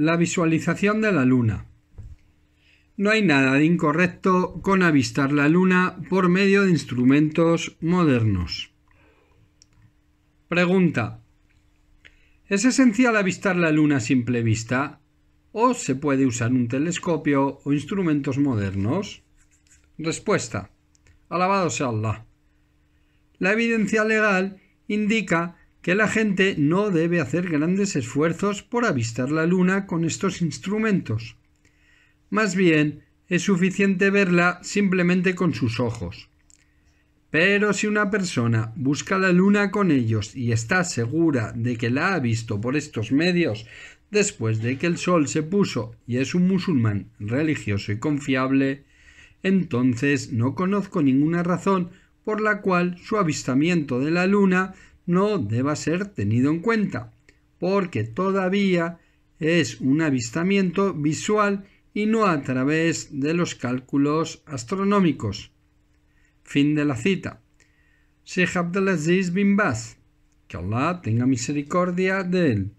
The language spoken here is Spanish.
La visualización de la luna. No hay nada de incorrecto con avistar la luna por medio de instrumentos modernos. Pregunta. ¿Es esencial avistar la luna a simple vista? ¿O se puede usar un telescopio o instrumentos modernos? Respuesta. Alabado sea Allah. La evidencia legal indica que la gente no debe hacer grandes esfuerzos por avistar la luna con estos instrumentos. Más bien, es suficiente verla simplemente con sus ojos. Pero si una persona busca la luna con ellos y está segura de que la ha visto por estos medios después de que el sol se puso y es un musulmán religioso y confiable, entonces no conozco ninguna razón por la cual su avistamiento de la luna no deba ser tenido en cuenta, porque todavía es un avistamiento visual y no a través de los cálculos astronómicos. Fin de la cita. Sheikh Abdelaziz bin Baz, que Allah tenga misericordia de él.